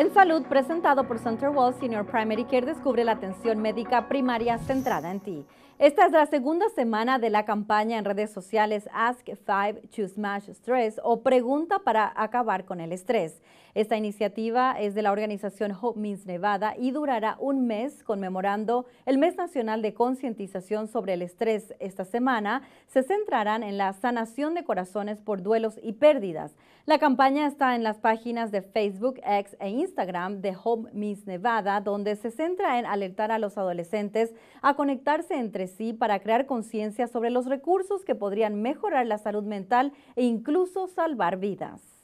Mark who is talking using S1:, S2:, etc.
S1: En salud, presentado por wall Senior Primary Care, descubre la atención médica primaria centrada en ti. Esta es la segunda semana de la campaña en redes sociales Ask 5 to Smash Stress o Pregunta para acabar con el estrés. Esta iniciativa es de la organización Hope Means Nevada y durará un mes conmemorando el Mes Nacional de Concientización sobre el Estrés. Esta semana se centrarán en la sanación de corazones por duelos y pérdidas. La campaña está en las páginas de Facebook, X e Instagram Instagram de Home Miss Nevada, donde se centra en alertar a los adolescentes a conectarse entre sí para crear conciencia sobre los recursos que podrían mejorar la salud mental e incluso salvar vidas.